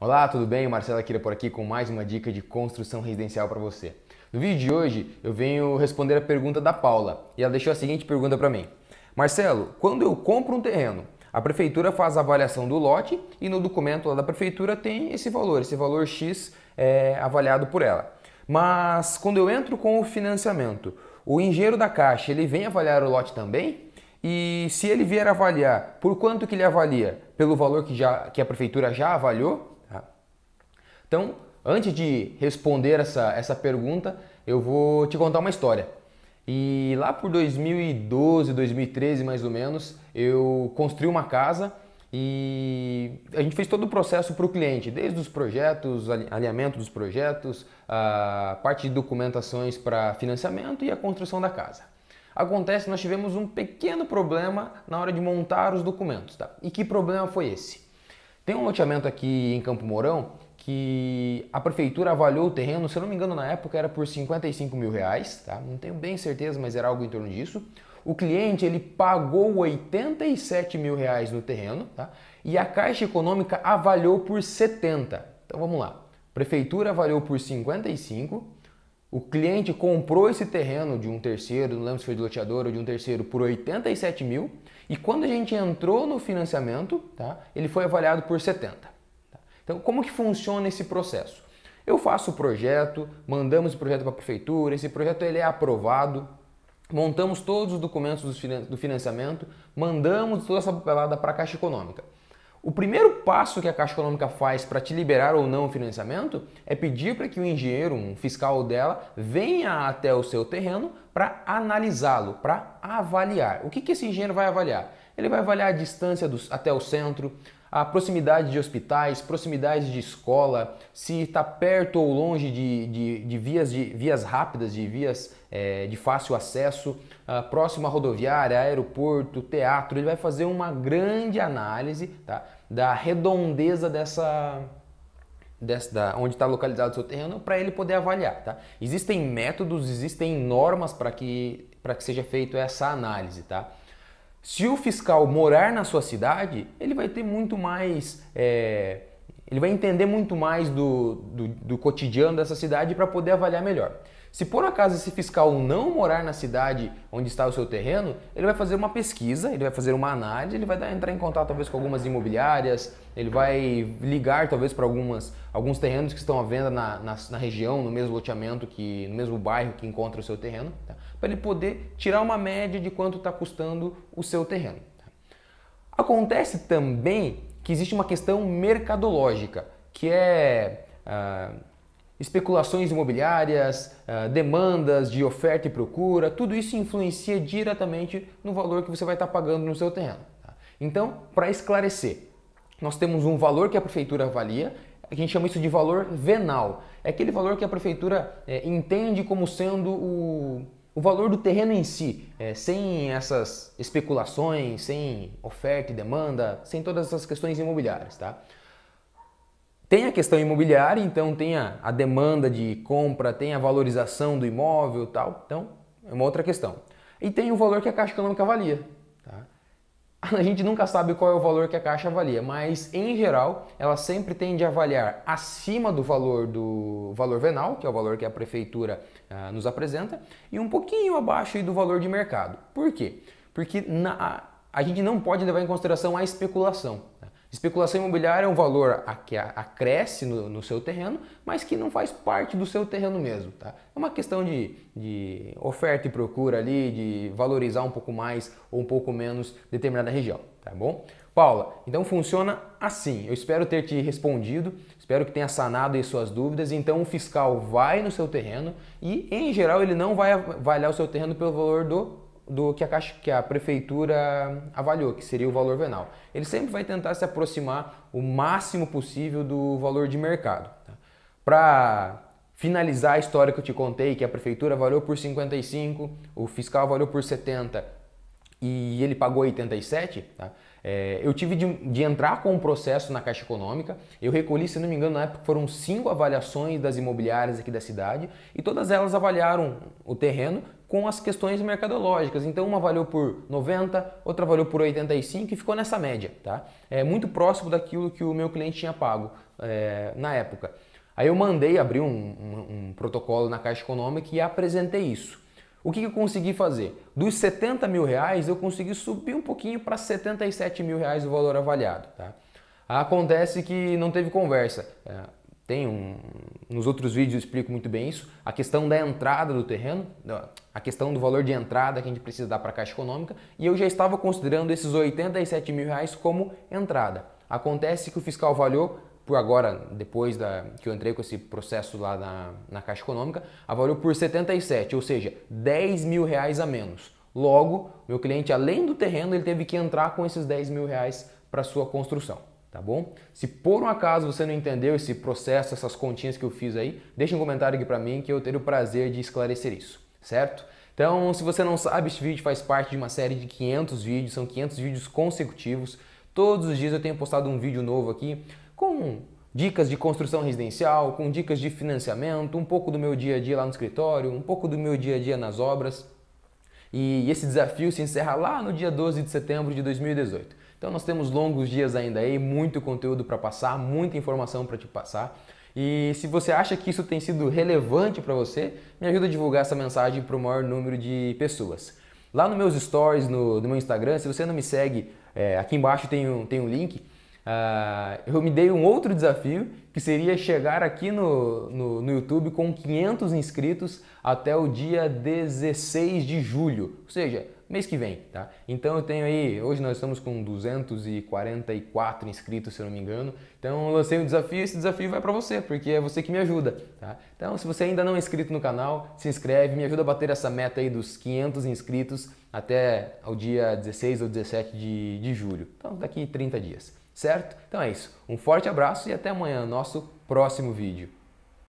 Olá, tudo bem? Marcelo Akira por aqui com mais uma dica de construção residencial para você. No vídeo de hoje eu venho responder a pergunta da Paula e ela deixou a seguinte pergunta para mim: Marcelo, quando eu compro um terreno, a prefeitura faz a avaliação do lote e no documento lá da prefeitura tem esse valor, esse valor X é avaliado por ela. Mas quando eu entro com o financiamento, o engenheiro da caixa ele vem avaliar o lote também? E se ele vier avaliar, por quanto que ele avalia? Pelo valor que, já, que a prefeitura já avaliou? Então, antes de responder essa, essa pergunta, eu vou te contar uma história. E lá por 2012, 2013 mais ou menos, eu construí uma casa e a gente fez todo o processo para o cliente, desde os projetos, alinhamento dos projetos, a parte de documentações para financiamento e a construção da casa. Acontece que nós tivemos um pequeno problema na hora de montar os documentos, tá? E que problema foi esse? Tem um loteamento aqui em Campo Mourão que a prefeitura avaliou o terreno, se eu não me engano na época era por 55 mil reais, tá? não tenho bem certeza, mas era algo em torno disso. O cliente ele pagou 87 mil reais no terreno tá? e a Caixa Econômica avaliou por 70. Então vamos lá, prefeitura avaliou por 55, o cliente comprou esse terreno de um terceiro, não lembro se foi de loteador ou de um terceiro, por 87 mil e quando a gente entrou no financiamento, tá? ele foi avaliado por 70. Então, como que funciona esse processo? Eu faço o projeto, mandamos o projeto para a prefeitura, esse projeto ele é aprovado, montamos todos os documentos do financiamento, mandamos toda essa papelada para a Caixa Econômica. O primeiro passo que a Caixa Econômica faz para te liberar ou não o financiamento é pedir para que o engenheiro, um fiscal dela, venha até o seu terreno para analisá-lo, para avaliar. O que, que esse engenheiro vai avaliar? Ele vai avaliar a distância do, até o centro, a proximidade de hospitais, proximidade de escola, se está perto ou longe de, de, de, vias, de vias rápidas, de vias é, de fácil acesso, a próxima rodoviária, aeroporto, teatro. Ele vai fazer uma grande análise tá, da redondeza dessa, dessa, onde está localizado o seu terreno para ele poder avaliar. Tá? Existem métodos, existem normas para que, que seja feita essa análise. Tá? Se o fiscal morar na sua cidade, ele vai ter muito mais. É, ele vai entender muito mais do, do, do cotidiano dessa cidade para poder avaliar melhor. Se por acaso esse fiscal não morar na cidade onde está o seu terreno, ele vai fazer uma pesquisa, ele vai fazer uma análise, ele vai entrar em contato talvez com algumas imobiliárias, ele vai ligar talvez para algumas alguns terrenos que estão à venda na, na, na, região, no mesmo loteamento que no mesmo bairro que encontra o seu terreno, tá? para ele poder tirar uma média de quanto está custando o seu terreno. Tá? Acontece também que existe uma questão mercadológica que é uh, Especulações imobiliárias, ah, demandas de oferta e procura, tudo isso influencia diretamente no valor que você vai estar pagando no seu terreno. Tá? Então, para esclarecer, nós temos um valor que a prefeitura avalia, a gente chama isso de valor venal. É aquele valor que a prefeitura é, entende como sendo o, o valor do terreno em si, é, sem essas especulações, sem oferta e demanda, sem todas essas questões imobiliárias, tá? Tem a questão imobiliária, então tem a, a demanda de compra, tem a valorização do imóvel tal. Então, é uma outra questão. E tem o valor que a Caixa Econômica avalia. Tá? A gente nunca sabe qual é o valor que a Caixa avalia, mas em geral ela sempre tende a avaliar acima do valor do valor venal, que é o valor que a prefeitura ah, nos apresenta, e um pouquinho abaixo do valor de mercado. Por quê? Porque na, a gente não pode levar em consideração a especulação. Especulação imobiliária é um valor que acresce no, no, seu terreno, mas que não faz parte do seu terreno mesmo. Tá? É uma questão de, de oferta e procura ali, de valorizar um pouco mais ou um pouco menos determinada região, tá bom? Paula, então funciona assim. Eu espero ter te respondido, espero que tenha sanado as suas dúvidas. Então o fiscal vai no seu terreno e, em geral, ele não vai avaliar o seu terreno pelo valor do do que a, caixa, que a prefeitura avaliou, que seria o valor venal. Ele sempre vai tentar se aproximar o máximo possível do valor de mercado. Tá? Para finalizar a história que eu te contei, que a prefeitura avaliou por 55, o fiscal avaliou por 70 e ele pagou 87, tá? É, eu tive de, de, entrar com um processo na Caixa Econômica. Eu recolhi, se não me engano, na época foram cinco avaliações das imobiliárias aqui da cidade e todas elas avaliaram o terreno com as questões mercadológicas. Então uma valeu por 90, outra valeu por 85 e ficou nessa média, tá? É muito próximo daquilo que o meu cliente tinha pago é, na época. Aí eu mandei abrir um, um, um, protocolo na Caixa Econômica e apresentei isso. O que, que eu consegui fazer? Dos 70 mil reais eu consegui subir um pouquinho para 77 mil reais o valor avaliado, tá? Acontece que não teve conversa. É, tem um, nos outros vídeos eu explico muito bem isso. A questão da entrada do terreno, a questão do valor de entrada que a gente precisa dar para a Caixa Econômica, e eu já estava considerando esses 87 mil reais como entrada. Acontece que o fiscal avaliou, por agora, depois da, que eu entrei com esse processo lá na, na Caixa Econômica, avaliou por 77, ou seja, 10 mil reais a menos. Logo, meu cliente, além do terreno, ele teve que entrar com esses 10 mil reais para sua construção tá bom? Se por um acaso você não entendeu esse processo, essas continhas que eu fiz aí, deixa um comentário aqui para mim que eu terei o prazer de esclarecer isso, certo? Então, se você não sabe, este vídeo faz parte de uma série de 500 vídeos, são 500 vídeos consecutivos. Todos os dias eu tenho postado um vídeo novo aqui com dicas de construção residencial, com dicas de financiamento, um pouco do meu dia a dia lá no escritório, um pouco do meu dia a dia nas obras. E esse desafio se encerra lá no dia 12 de setembro de 2018. Então nós temos longos dias ainda aí, muito conteúdo para passar, muita informação para te passar. E se você acha que isso tem sido relevante para você, me ajuda a divulgar essa mensagem para o maior número de pessoas. Lá nos meus stories, no, no meu Instagram, se você não me segue, é, aqui embaixo tem um, tem um link Uh, eu me dei um outro desafio que seria chegar aqui no, no, no, YouTube com 500 inscritos até o dia 16 de julho, ou seja, mês que vem, tá? Então eu tenho aí, hoje nós estamos com 244 inscritos, se eu não me engano. Então eu lancei um desafio e esse desafio vai para você, porque é você que me ajuda, tá? Então se você ainda não é inscrito no canal, se inscreve, me ajuda a bater essa meta aí dos 500 inscritos até o dia 16 ou 17 de, de julho. Então daqui 30 dias certo? Então é isso. Um forte abraço e até amanhã, nosso próximo vídeo.